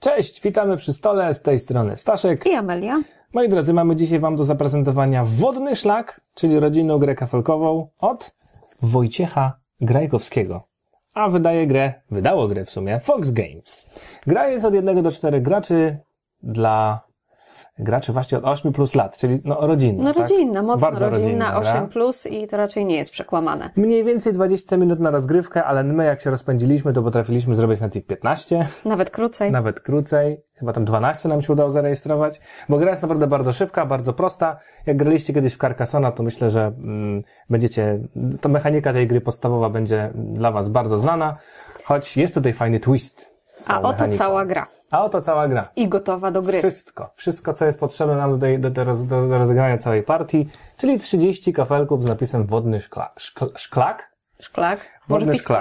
Cześć, witamy przy stole, z tej strony Staszek i Amelia. Moi drodzy, mamy dzisiaj Wam do zaprezentowania Wodny Szlak, czyli rodzinną grę kafelkową od Wojciecha Grajkowskiego. A wydaje grę, wydało grę w sumie, Fox Games. Gra jest od jednego do czterech graczy dla graczy właśnie od 8 plus lat, czyli no rodzinna. No tak? rodzinna, tak? mocno Bardzo rodzinna, rodzinna 8 tak? plus i to raczej nie jest przekłamane. Mniej więcej 20 minut na rozgrywkę, ale my jak się rozpędziliśmy, to potrafiliśmy zrobić na tych 15. Nawet krócej. Nawet krócej. Chyba tam 12 nam się udało zarejestrować, bo gra jest naprawdę bardzo szybka, bardzo prosta. Jak graliście kiedyś w Carcassona, to myślę, że mm, będziecie, to mechanika tej gry podstawowa będzie dla was bardzo znana, choć jest tutaj fajny twist a oto cała gra. A oto cała gra. I gotowa do gry. Wszystko. Wszystko, co jest potrzebne nam do, do, do, do rozegrania całej partii, czyli 30 kafelków z napisem wodny szkla, szklak. Szklak. Wodny Może szklak.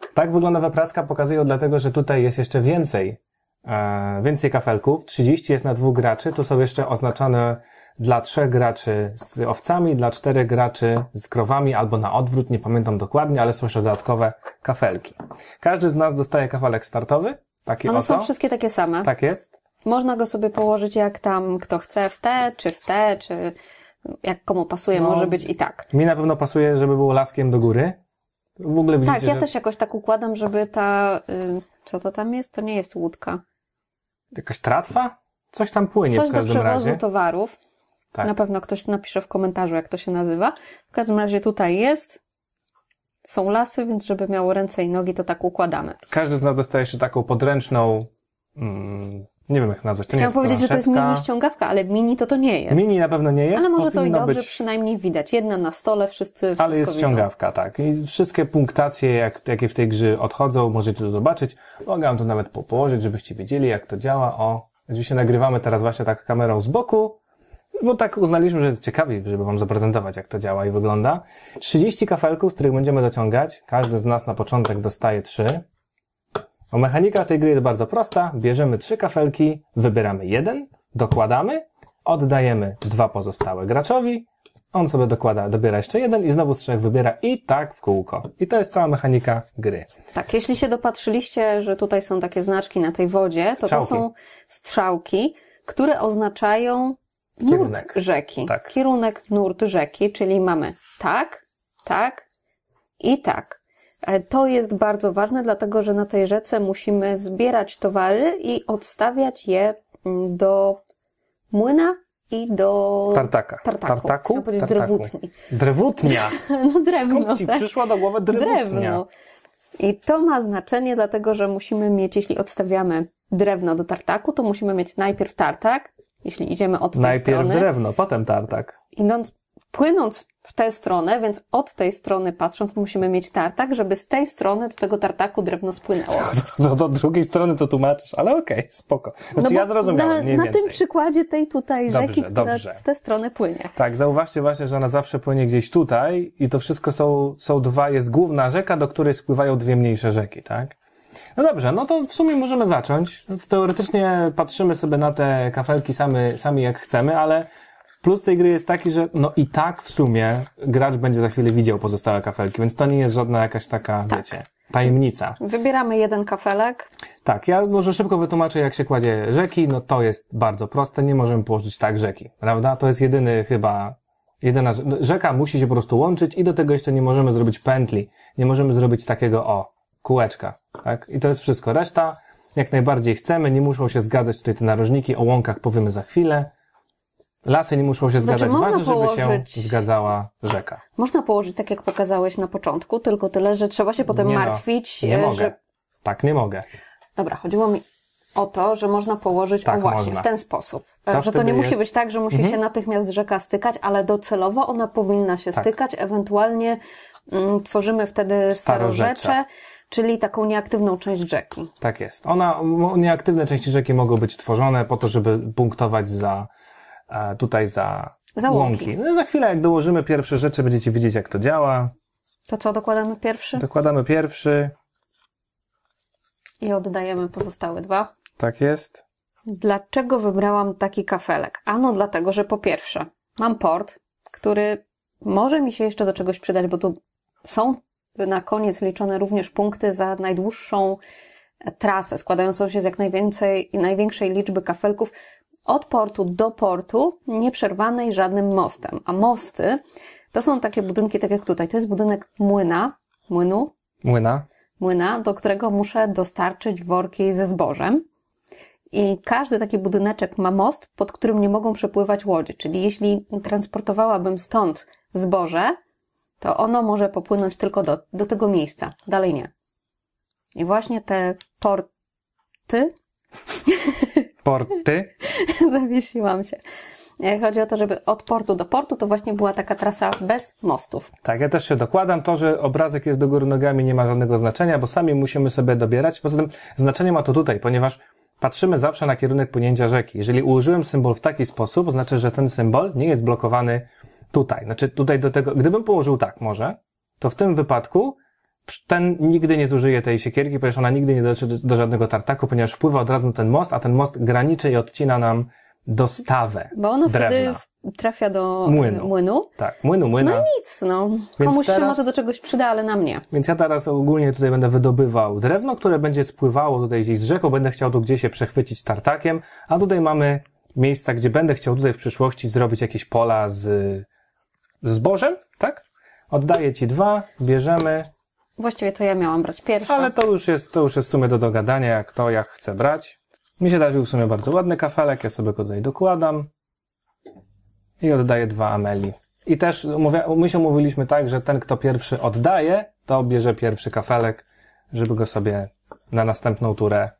Tak. tak wygląda wypraska, pokazują dlatego, że tutaj jest jeszcze więcej, e, więcej kafelków. 30 jest na dwóch graczy, tu są jeszcze oznaczone dla trzech graczy z owcami, dla czterech graczy z krowami, albo na odwrót, nie pamiętam dokładnie, ale są jeszcze dodatkowe kafelki. Każdy z nas dostaje kafelek startowy. Taki One oto. są wszystkie takie same. Tak jest. Można go sobie położyć jak tam kto chce, w te, czy w te, czy jak komu pasuje, no, może być i tak. Mi na pewno pasuje, żeby było laskiem do góry. W ogóle widzicie, Tak, ja że... też jakoś tak układam, żeby ta... Y, co to tam jest? To nie jest łódka. Jakaś tratwa? Coś tam płynie Coś w każdym razie. Coś do przewozu razie. towarów. Tak. Na pewno ktoś napisze w komentarzu, jak to się nazywa. W każdym razie tutaj jest są lasy, więc żeby miało ręce i nogi, to tak układamy. Każdy z nas dostaje jeszcze taką podręczną, mm, nie wiem jak nazwać. To Chciałam powiedzieć, że to jest mini ściągawka, ale mini to to nie jest. Mini na pewno nie jest. Ale może to i dobrze, być... przynajmniej widać. Jedna na stole, wszyscy Ale jest widzą. ściągawka, tak. I wszystkie punktacje, jak, jakie w tej grze odchodzą, możecie to zobaczyć. Mogę wam to nawet położyć, żebyście wiedzieli, jak to działa. O, oczywiście nagrywamy teraz właśnie tak kamerą z boku, bo tak uznaliśmy, że jest ciekawiej, żeby wam zaprezentować, jak to działa i wygląda. 30 kafelków, których będziemy dociągać. Każdy z nas na początek dostaje 3. O mechanika tej gry jest bardzo prosta. Bierzemy 3 kafelki, wybieramy jeden, dokładamy, oddajemy dwa pozostałe graczowi, on sobie dokłada, dobiera jeszcze jeden i znowu z trzech wybiera i tak w kółko. I to jest cała mechanika gry. Tak, jeśli się dopatrzyliście, że tutaj są takie znaczki na tej wodzie, to strzałki. to są strzałki, które oznaczają Kierunek. Nurt rzeki. Tak. Kierunek nurt rzeki, czyli mamy tak, tak i tak. E, to jest bardzo ważne, dlatego że na tej rzece musimy zbierać towary i odstawiać je mm, do młyna i do tartaka. Tartaku. Tartaku? Tartaku. drewutni. Drewutnia! no drewno, Skąd ci tak? przyszła do głowy drewutnia? Drewno. I to ma znaczenie, dlatego że musimy mieć, jeśli odstawiamy drewno do tartaku, to musimy mieć najpierw tartak, jeśli idziemy od tej strony. Najpierw drewno, potem tartak. Idąc, płynąc w tę stronę, więc od tej strony patrząc musimy mieć tartak, żeby z tej strony do tego tartaku drewno spłynęło. Do, no do, drugiej strony to tłumaczysz, ale okej, okay, spoko. Znaczy no ja zrozumiałem, Na, na tym przykładzie tej tutaj dobrze, rzeki, która dobrze. w tę stronę płynie. Tak, zauważcie właśnie, że ona zawsze płynie gdzieś tutaj i to wszystko są, są dwa, jest główna rzeka, do której spływają dwie mniejsze rzeki, tak? No dobrze, no to w sumie możemy zacząć. No teoretycznie patrzymy sobie na te kafelki sami, sami jak chcemy, ale plus tej gry jest taki, że no i tak w sumie gracz będzie za chwilę widział pozostałe kafelki, więc to nie jest żadna jakaś taka, tak. wiecie, tajemnica. Wybieramy jeden kafelek. Tak, ja może szybko wytłumaczę, jak się kładzie rzeki. No to jest bardzo proste, nie możemy położyć tak rzeki, prawda? To jest jedyny chyba Jedyna rzeka musi się po prostu łączyć i do tego jeszcze nie możemy zrobić pętli. Nie możemy zrobić takiego o kółeczka. Tak? I to jest wszystko. Reszta, jak najbardziej chcemy, nie muszą się zgadzać tutaj te narożniki, o łąkach powiemy za chwilę. Lasy nie muszą się znaczy, zgadzać, ważne, położyć... żeby się zgadzała rzeka. Można położyć tak, jak pokazałeś na początku, tylko tyle, że trzeba się potem nie martwić. No, nie e, że... mogę. Tak, nie mogę. Dobra, chodziło mi o to, że można położyć tak, o właśnie można. w ten sposób. E, to tak że to nie jest... musi być tak, że musi mhm. się natychmiast rzeka stykać, ale docelowo ona powinna się tak. stykać, ewentualnie mm, tworzymy wtedy starorzecze, starorzecze czyli taką nieaktywną część rzeki. Tak jest. Ona, nieaktywne części rzeki mogą być tworzone po to, żeby punktować za, e, tutaj za, za łąki. łąki. No za chwilę, jak dołożymy pierwsze rzeczy, będziecie widzieć, jak to działa. To co, dokładamy pierwszy? Dokładamy pierwszy. I oddajemy pozostałe dwa. Tak jest. Dlaczego wybrałam taki kafelek? Ano dlatego, że po pierwsze, mam port, który może mi się jeszcze do czegoś przydać, bo tu są na koniec liczone również punkty za najdłuższą trasę składającą się z jak najwięcej i największej liczby kafelków od portu do portu, nieprzerwanej żadnym mostem. A mosty to są takie budynki, tak jak tutaj. To jest budynek młyna, młynu. Młyna. Młyna, do którego muszę dostarczyć worki ze zbożem. I każdy taki budyneczek ma most, pod którym nie mogą przepływać łodzie. Czyli jeśli transportowałabym stąd zboże, to ono może popłynąć tylko do, do tego miejsca, dalej nie. I właśnie te porty. Porty? Zawiesiłam się. E, chodzi o to, żeby od portu do portu to właśnie była taka trasa bez mostów. Tak, ja też się dokładam. To, że obrazek jest do góry nogami nie ma żadnego znaczenia, bo sami musimy sobie dobierać. Poza tym znaczenie ma to tutaj, ponieważ patrzymy zawsze na kierunek płynięcia rzeki. Jeżeli ułożyłem symbol w taki sposób, to znaczy, że ten symbol nie jest blokowany tutaj. Znaczy tutaj do tego, gdybym położył tak może, to w tym wypadku ten nigdy nie zużyje tej siekierki, ponieważ ona nigdy nie dotrze do żadnego tartaku, ponieważ wpływa od razu na ten most, a ten most graniczy i odcina nam dostawę Bo ono drewna. wtedy trafia do e, młynu. młynu. Tak, młynu, młyna. No nic, no. Więc Komuś teraz, się może do czegoś przyda, ale na mnie. Więc ja teraz ogólnie tutaj będę wydobywał drewno, które będzie spływało tutaj gdzieś z rzeką, będę chciał tu gdzieś się przechwycić tartakiem, a tutaj mamy miejsca, gdzie będę chciał tutaj w przyszłości zrobić jakieś pola z zbożem, tak? Oddaję ci dwa, bierzemy. Właściwie to ja miałam brać pierwsze. Ale to już jest, to już jest w sumie do dogadania, jak to, jak chcę brać. Mi się trafił w sumie bardzo ładny kafelek, ja sobie go tutaj dokładam. I oddaję dwa Ameli. I też umówia, my się umówiliśmy tak, że ten, kto pierwszy oddaje, to bierze pierwszy kafelek, żeby go sobie na następną turę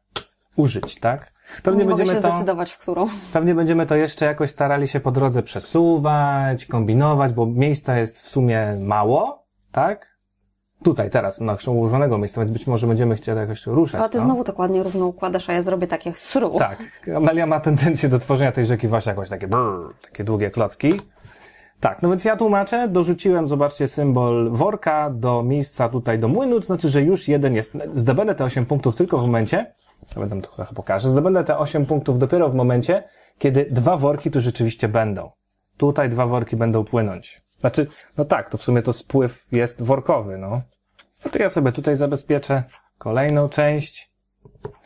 użyć, tak? Pewnie nie będziemy mogę się to, zdecydować, w którą. Pewnie będziemy to jeszcze jakoś starali się po drodze przesuwać, kombinować, bo miejsca jest w sumie mało, tak? Tutaj, teraz, na no, ułożonego miejsca, więc być może będziemy chcieli jakoś ruszać. A ty no. znowu tak ładnie równo układasz, a ja zrobię takie sru. Tak. Amelia ma tendencję do tworzenia tej rzeki właśnie jakoś takie brrr, takie długie klocki. Tak, no więc ja tłumaczę, dorzuciłem, zobaczcie, symbol worka do miejsca tutaj do młynu, to znaczy, że już jeden jest. Zdobędę te 8 punktów tylko w momencie, ja będę to trochę pokażę. Zdobędę te 8 punktów dopiero w momencie, kiedy dwa worki tu rzeczywiście będą. Tutaj dwa worki będą płynąć. Znaczy, no tak, to w sumie to spływ jest workowy, no. No to ja sobie tutaj zabezpieczę kolejną część.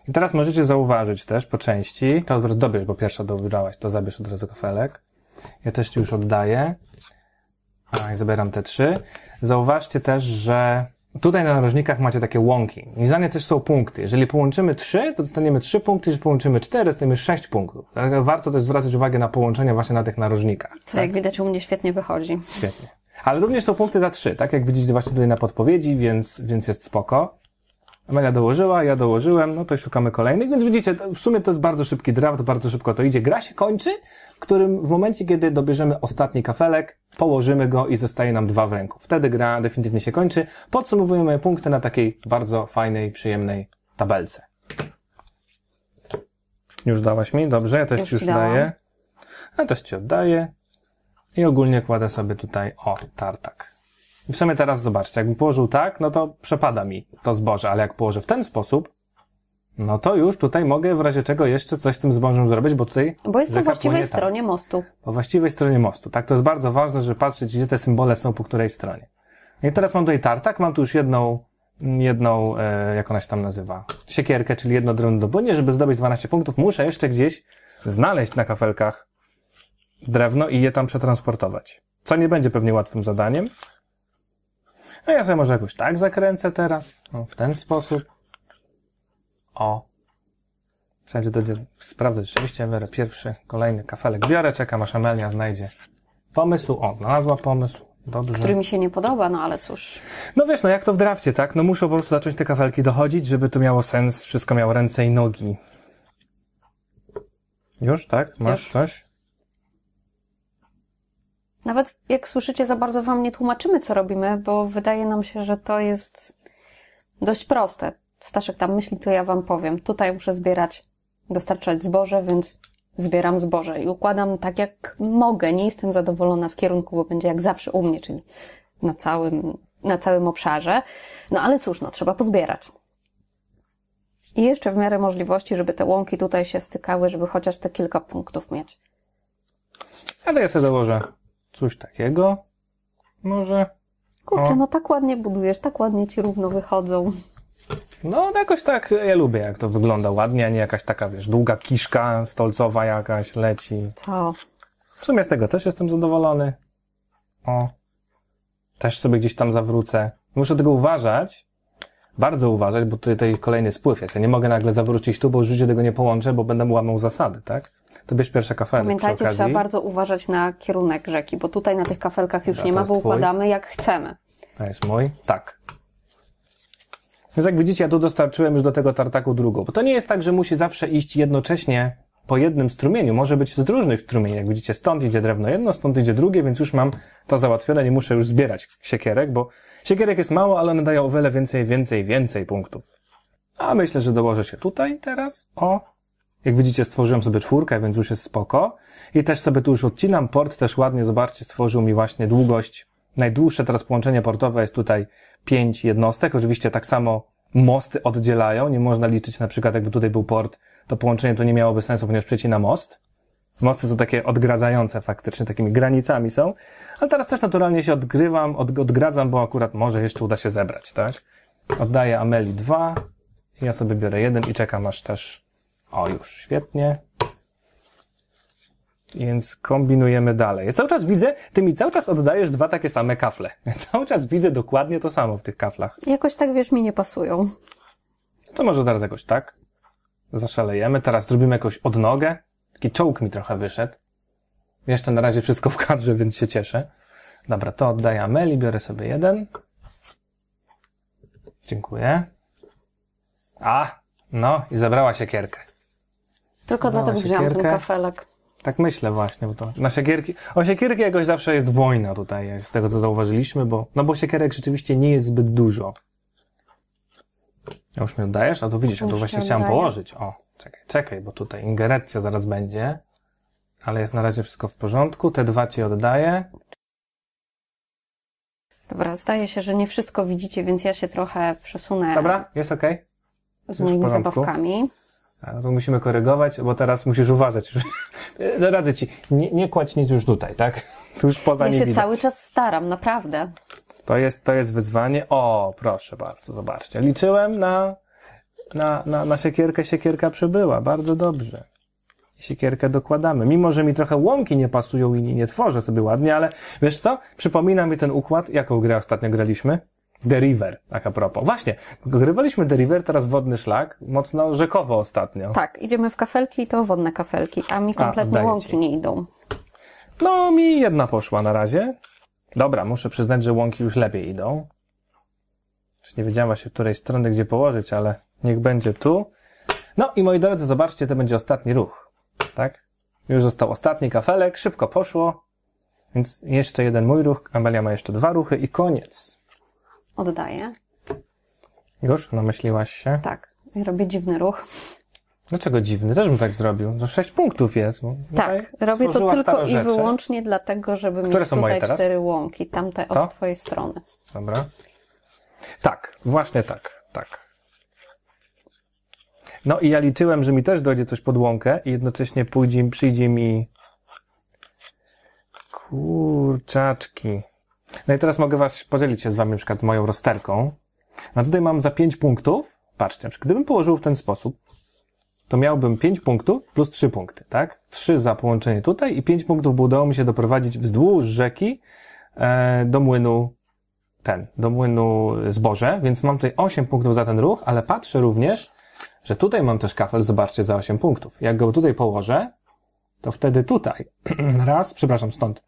I teraz możecie zauważyć też po części, to teraz dobierz, bo pierwsza dobrałaś, to zabierz od razu kafelek. Ja też ci już oddaję. A, i zabieram te trzy. Zauważcie też, że Tutaj na narożnikach macie takie łąki. I zdanie też są punkty. Jeżeli połączymy trzy, to dostaniemy trzy punkty, jeżeli połączymy cztery, dostaniemy sześć punktów. Tak? Warto też zwracać uwagę na połączenia właśnie na tych narożnikach. Co tak? jak widać u mnie świetnie wychodzi. Świetnie. Ale również są punkty za trzy, tak jak widzicie właśnie tutaj na podpowiedzi, więc, więc jest spoko. Amelia dołożyła, ja dołożyłem, no to szukamy kolejnych, więc widzicie, w sumie to jest bardzo szybki draft, bardzo szybko to idzie. Gra się kończy, w którym w momencie, kiedy dobierzemy ostatni kafelek, położymy go i zostaje nam dwa w ręku. Wtedy gra definitywnie się kończy. moje punkty na takiej bardzo fajnej, przyjemnej tabelce. Już dałaś mi? Dobrze, ja też ci już daję. Ja też ci oddaję. I ogólnie kładę sobie tutaj, o, tartak. I w sumie teraz zobaczcie, jakbym położył tak, no to przepada mi to zboże, ale jak położę w ten sposób, no to już tutaj mogę w razie czego jeszcze coś z tym zbożem zrobić, bo tutaj. Bo jest po właściwej tak. stronie mostu. Po właściwej stronie mostu. Tak, to jest bardzo ważne, żeby patrzeć, gdzie te symbole są po której stronie. No I teraz mam tutaj tartak, mam tu już jedną, jedną, e, jak ona się tam nazywa, siekierkę, czyli jedno drewno do błynie. Żeby zdobyć 12 punktów, muszę jeszcze gdzieś znaleźć na kafelkach drewno i je tam przetransportować. Co nie będzie pewnie łatwym zadaniem, no ja sobie może jakoś tak zakręcę teraz, no, w ten sposób. O. Wszędzie dojdzie, sprawdzę rzeczywiście, biorę pierwszy, kolejny kafelek biorę, czekam aż Amelia znajdzie pomysł. O, znalazła pomysł. Dobrze. Który mi się nie podoba, no ale cóż. No wiesz, no jak to w drafcie, tak? No muszę po prostu zacząć te kafelki dochodzić, żeby to miało sens, wszystko miało ręce i nogi. Już, tak? Masz Już. coś? Nawet jak słyszycie, za bardzo wam nie tłumaczymy, co robimy, bo wydaje nam się, że to jest dość proste. Staszek tam myśli, to ja wam powiem. Tutaj muszę zbierać, dostarczać zboże, więc zbieram zboże i układam tak, jak mogę. Nie jestem zadowolona z kierunku, bo będzie jak zawsze u mnie, czyli na całym, na całym obszarze. No ale cóż, no trzeba pozbierać. I jeszcze w miarę możliwości, żeby te łąki tutaj się stykały, żeby chociaż te kilka punktów mieć. Ale ja sobie dołożę Coś takiego? Może? Kurczę, o. no tak ładnie budujesz, tak ładnie ci równo wychodzą. No, jakoś tak, ja lubię, jak to wygląda ładnie, a nie jakaś taka, wiesz, długa kiszka stolcowa jakaś leci. Co? W sumie z tego też jestem zadowolony. O. Też sobie gdzieś tam zawrócę. Muszę tego uważać, bardzo uważać, bo tutaj, tutaj kolejny spływ jest. Ja nie mogę nagle zawrócić tu, bo już życie tego nie połączę, bo będę łamał zasady, tak? To bierz pierwsze kafelki. Pamiętajcie, trzeba bardzo uważać na kierunek rzeki, bo tutaj na tych kafelkach już nie ma, bo układamy jak chcemy. To jest mój? Tak. Więc jak widzicie, ja tu dostarczyłem już do tego tartaku drugą, bo to nie jest tak, że musi zawsze iść jednocześnie po jednym strumieniu, może być z różnych strumieni. Jak widzicie, stąd idzie drewno jedno, stąd idzie drugie, więc już mam to załatwione, nie muszę już zbierać siekierek, bo Siekierek jest mało, ale one dają o wiele więcej, więcej, więcej punktów. A myślę, że dołożę się tutaj teraz. O, jak widzicie, stworzyłem sobie czwórkę, więc już jest spoko. I też sobie tu już odcinam port, też ładnie, zobaczcie, stworzył mi właśnie długość. Najdłuższe teraz połączenie portowe jest tutaj pięć jednostek. Oczywiście tak samo mosty oddzielają, nie można liczyć na przykład jakby tutaj był port, to połączenie tu nie miałoby sensu, ponieważ przecina most mosty są takie odgradzające faktycznie, takimi granicami są, ale teraz też naturalnie się odgrywam, od, odgradzam, bo akurat może jeszcze uda się zebrać, tak? Oddaję Ameli dwa, ja sobie biorę jeden i czekam aż też, o już, świetnie. Więc kombinujemy dalej. Ja cały czas widzę, ty mi cały czas oddajesz dwa takie same kafle. Ja cały czas widzę dokładnie to samo w tych kaflach. Jakoś tak, wiesz, mi nie pasują. To może teraz jakoś tak zaszalejemy, teraz zrobimy jakąś odnogę. Taki czołg mi trochę wyszedł. Jeszcze na razie wszystko w kadrze, więc się cieszę. Dobra, to oddaję Ameli, biorę sobie jeden. Dziękuję. A, no i zabrała siekierkę. Tylko zabrała dlatego wziąłem ten kafelek. Tak myślę właśnie, bo to na siekierki... O siekierki jakoś zawsze jest wojna tutaj, z tego co zauważyliśmy, bo... No bo siekierek rzeczywiście nie jest zbyt dużo. już mi oddajesz? A to widzisz, ja to właśnie oddaję. położyć. O czekaj, czekaj, bo tutaj ingerencja zaraz będzie, ale jest na razie wszystko w porządku, te dwa ci oddaję. Dobra, zdaje się, że nie wszystko widzicie, więc ja się trochę przesunę. Dobra, jest okej. Z moimi zabawkami. No to musimy korygować, bo teraz musisz uważać. No, radzę ci, nie, nie kładź nic już tutaj, tak? Tu już poza Ja nie się widać. cały czas staram, naprawdę. To jest, to jest wyzwanie. O, proszę bardzo, zobaczcie. Liczyłem na na, na, na siekierkę siekierka przybyła. Bardzo dobrze. Siekierkę dokładamy. Mimo, że mi trochę łąki nie pasują i nie, nie tworzę sobie ładnie, ale wiesz co? Przypomina mi ten układ. Jaką grę ostatnio graliśmy? The River, tak a propos. Właśnie, grywaliśmy The River, teraz wodny szlak, mocno rzekowo ostatnio. Tak, idziemy w kafelki i to wodne kafelki, a mi kompletnie łąki nie idą. No, mi jedna poszła na razie. Dobra, muszę przyznać, że łąki już lepiej idą. Już nie wiedziałem w której strony gdzie położyć, ale Niech będzie tu. No i moi drodzy, zobaczcie, to będzie ostatni ruch. Tak? Już został ostatni kafelek, szybko poszło. Więc jeszcze jeden mój ruch, Amelia ma jeszcze dwa ruchy i koniec. Oddaję. Już namyśliłaś no się? Tak. Robię dziwny ruch. Dlaczego dziwny? Też bym tak zrobił. No sześć punktów jest. No, tak, robię to tylko i wyłącznie dlatego, żeby Które mieć tutaj cztery łąki, tamte to? od twojej strony. Dobra. Tak, właśnie tak, tak. No i ja liczyłem, że mi też dojdzie coś pod łąkę i jednocześnie pójdzie, przyjdzie mi kurczaczki. No i teraz mogę was podzielić się z wami na przykład moją rozterką. No tutaj mam za 5 punktów. Patrzcie, gdybym położył w ten sposób, to miałbym 5 punktów plus 3 punkty, tak? 3 za połączenie tutaj i 5 punktów, bo udało mi się doprowadzić wzdłuż rzeki e, do młynu ten, do młynu zboże, więc mam tutaj 8 punktów za ten ruch, ale patrzę również, że tutaj mam też kafel, zobaczcie, za 8 punktów. Jak go tutaj położę, to wtedy tutaj, raz, przepraszam, stąd,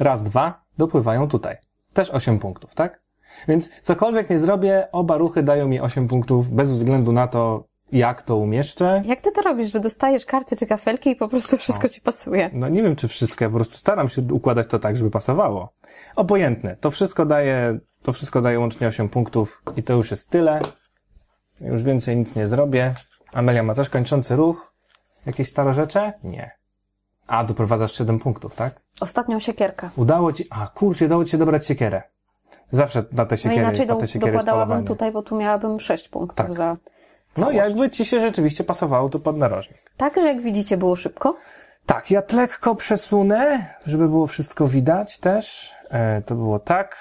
raz, dwa, dopływają tutaj. Też 8 punktów, tak? Więc cokolwiek nie zrobię, oba ruchy dają mi 8 punktów, bez względu na to, jak to umieszczę. Jak ty to robisz, że dostajesz karty czy kafelki i po prostu wszystko ci pasuje? No nie wiem, czy wszystko, ja po prostu staram się układać to tak, żeby pasowało. Obojętne, to wszystko daje, to wszystko daje łącznie 8 punktów i to już jest tyle. Już więcej nic nie zrobię. Amelia ma też kończący ruch. Jakieś rzeczy? Nie. A, doprowadzasz 7 punktów, tak? Ostatnią siekierkę. Udało ci, a kurczę, udało ci się dobrać siekierę. Zawsze na te no siekiery, no inaczej do, na te siekiery dokładałabym tutaj, bo tu miałabym 6 punktów tak. za no, całość. No jakby ci się rzeczywiście pasowało tu pod narożnik. Tak, że jak widzicie było szybko. Tak, ja lekko przesunę, żeby było wszystko widać też. E, to było tak.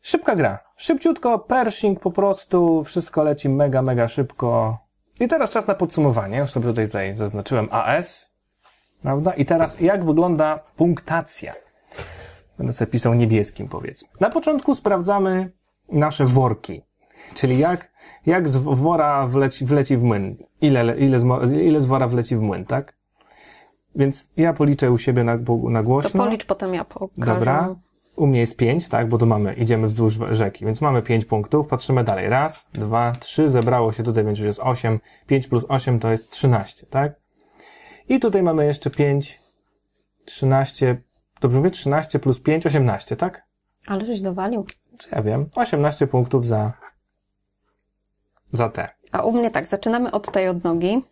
Szybka gra. Szybciutko, Pershing po prostu, wszystko leci mega, mega szybko. I teraz czas na podsumowanie. Już sobie tutaj, tutaj zaznaczyłem AS. Prawda? I teraz jak wygląda punktacja? Będę sobie pisał niebieskim, powiedzmy. Na początku sprawdzamy nasze worki. Czyli jak, jak z wora wleci, wleci w młyn. Ile, ile, z, ile z wora wleci w młyn, tak? Więc ja policzę u siebie na, na głośno. To policz, potem ja pokażę. Dobra u mnie jest pięć, tak, bo tu mamy, idziemy wzdłuż rzeki, więc mamy pięć punktów, patrzymy dalej. Raz, dwa, trzy, zebrało się tutaj, więc już jest osiem. Pięć plus osiem to jest trzynaście, tak? I tutaj mamy jeszcze pięć, trzynaście, dobrze mówię, trzynaście plus pięć, 18, tak? Ale żeś dowalił. Czy ja wiem, 18 punktów za, za te. A u mnie tak, zaczynamy od tej odnogi.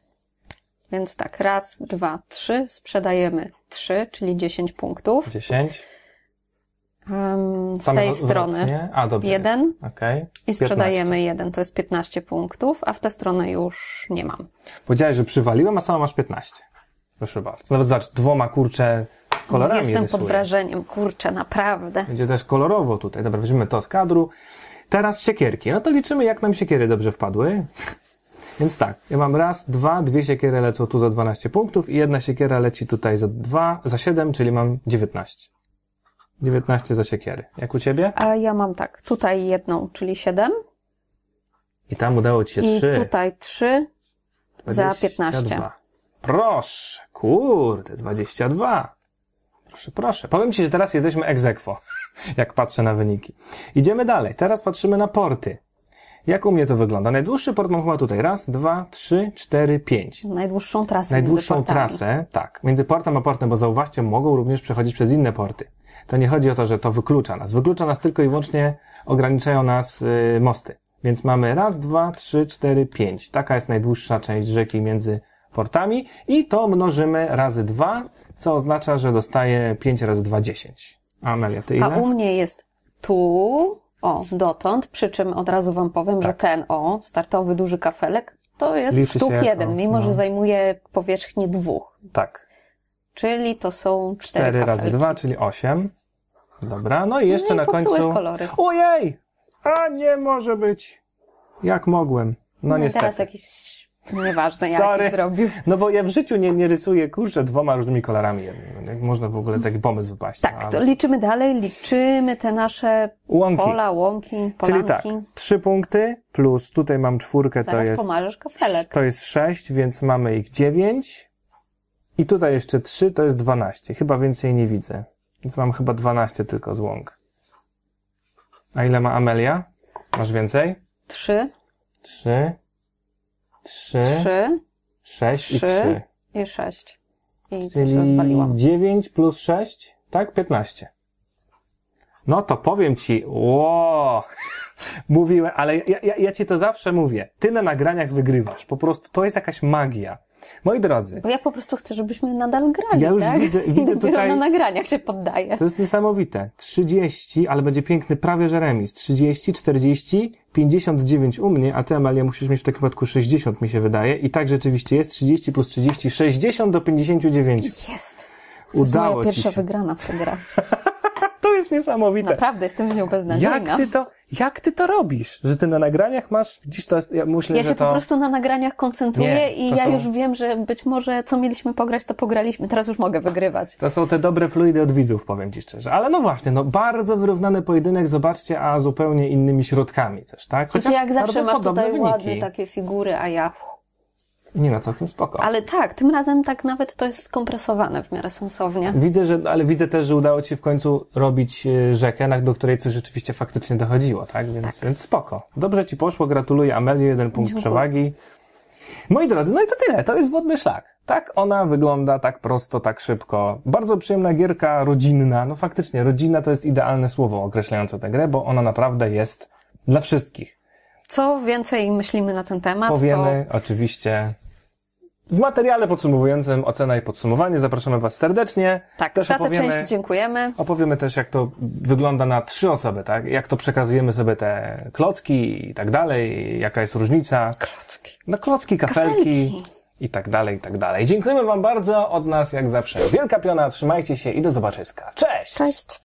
Więc tak, raz, dwa, trzy, sprzedajemy trzy, czyli dziesięć punktów. Dziesięć um, z tej strony a, dobrze jeden okay. i sprzedajemy 15. jeden. To jest 15 punktów, a w tę stronę już nie mam. Powiedziałeś, że przywaliłem, a sama masz 15. Proszę bardzo. Nawet zobacz, dwoma kurcze kolorami Jestem rysuję. pod wrażeniem, kurcze, naprawdę. Będzie też kolorowo tutaj. Dobra, weźmiemy to z kadru. Teraz siekierki. No to liczymy, jak nam siekiery dobrze wpadły. Więc tak, ja mam raz, dwa, dwie siekiery lecą tu za 12 punktów i jedna siekiera leci tutaj za dwa, za siedem, czyli mam 19. 19 za siekiery. Jak u ciebie? A ja mam tak, tutaj jedną, czyli 7. I tam udało ci się I 3. I tutaj 3 za 15. Proszę, kurde, 22. Proszę, proszę. Powiem ci, że teraz jesteśmy egzekwo, jak patrzę na wyniki. Idziemy dalej. Teraz patrzymy na porty. Jak u mnie to wygląda? Najdłuższy port mam chyba tutaj. Raz, dwa, trzy, cztery, pięć. Najdłuższą trasę Najdłuższą trasę, tak. Między portem a portem, bo zauważcie, mogą również przechodzić przez inne porty. To nie chodzi o to, że to wyklucza nas. Wyklucza nas tylko i wyłącznie, ograniczają nas y, mosty. Więc mamy raz, dwa, trzy, cztery, pięć. Taka jest najdłuższa część rzeki między portami i to mnożymy razy dwa, co oznacza, że dostaję pięć razy dwa dziesięć. Amelia, ty ile? A u mnie jest tu, o dotąd, przy czym od razu Wam powiem, tak. że ten o, startowy duży kafelek, to jest Liczy sztuk jako, jeden, mimo no. że zajmuje powierzchnię dwóch. Tak. Czyli to są cztery Cztery razy dwa, czyli osiem. Dobra, no i no jeszcze no i na końcu... kolory. Ojej! A nie może być! Jak mogłem. No, no niestety. Teraz jakiś Nieważne, jak zrobił. No bo ja w życiu nie, nie rysuję, kurczę, dwoma różnymi kolorami. Jak można w ogóle taki pomysł wypaść. Tak, no, ale... to liczymy dalej, liczymy te nasze łąki. pola, łąki, polanki. Czyli tak, trzy punkty plus tutaj mam czwórkę, Zaraz to jest... pomarzysz kafelek. To jest sześć, więc mamy ich dziewięć. I tutaj jeszcze trzy, to jest dwanaście. Chyba więcej nie widzę. Więc mam chyba dwanaście tylko z łąk. A ile ma Amelia? Masz więcej? Trzy. Trzy trzy, trzy sześć trzy i trzy. I sześć. Czyli dziewięć plus sześć, tak? Piętnaście. No to powiem ci, ło, mówiłem, ale ja, ja ci to zawsze mówię. Ty na nagraniach wygrywasz. Po prostu to jest jakaś magia. Moi drodzy. Bo ja po prostu chcę, żebyśmy nadal grali, Ja już tak? widzę, widzę I tutaj... na nagraniach się poddaję. To jest niesamowite. 30, ale będzie piękny prawie, że remis. 30, 40, 59 u mnie, a ty, Amalia, musisz mieć w takim przypadku 60, mi się wydaje. I tak rzeczywiście jest. 30 plus 30, 60 do 59. Jest. To jest moja pierwsza się. wygrana w tej grach. To jest niesamowite. Naprawdę, jestem w nią beznadziejna. Jak ty to, jak ty to robisz? Że ty na nagraniach masz, dziś to jest, ja myślę, ja że Ja się po prostu na nagraniach koncentruję Nie, i ja są... już wiem, że być może co mieliśmy pograć, to pograliśmy. Teraz już mogę wygrywać. To są te dobre fluidy od widzów, powiem ci szczerze. Ale no właśnie, no bardzo wyrównany pojedynek, zobaczcie, a zupełnie innymi środkami też, tak? Chociaż I ty jak zawsze masz tutaj wyniki. ładne takie figury, a ja... Nie no, całkiem spoko. Ale tak, tym razem tak nawet to jest kompresowane w miarę sensownie. Widzę, że, ale widzę też, że udało Ci się w końcu robić e, rzekę, do której coś rzeczywiście faktycznie dochodziło, tak? Więc, tak. więc spoko. Dobrze Ci poszło, gratuluję Amelii, jeden punkt Dziękuję. przewagi. Moi drodzy, no i to tyle, to jest Wodny Szlak. Tak ona wygląda, tak prosto, tak szybko. Bardzo przyjemna gierka, rodzinna. No faktycznie, rodzina to jest idealne słowo określające tę grę, bo ona naprawdę jest dla wszystkich. Co więcej myślimy na ten temat, powiemy to... oczywiście w materiale podsumowującym ocena i podsumowanie zapraszamy Was serdecznie. Tak, też za opowiemy, te części dziękujemy. Opowiemy też, jak to wygląda na trzy osoby, tak? Jak to przekazujemy sobie te klocki i tak dalej, jaka jest różnica. Klocki. No klocki, kafelki. kafelki. I tak dalej, i tak dalej. Dziękujemy Wam bardzo od nas, jak zawsze. Wielka piona, trzymajcie się i do zobaczyska. Cześć! Cześć!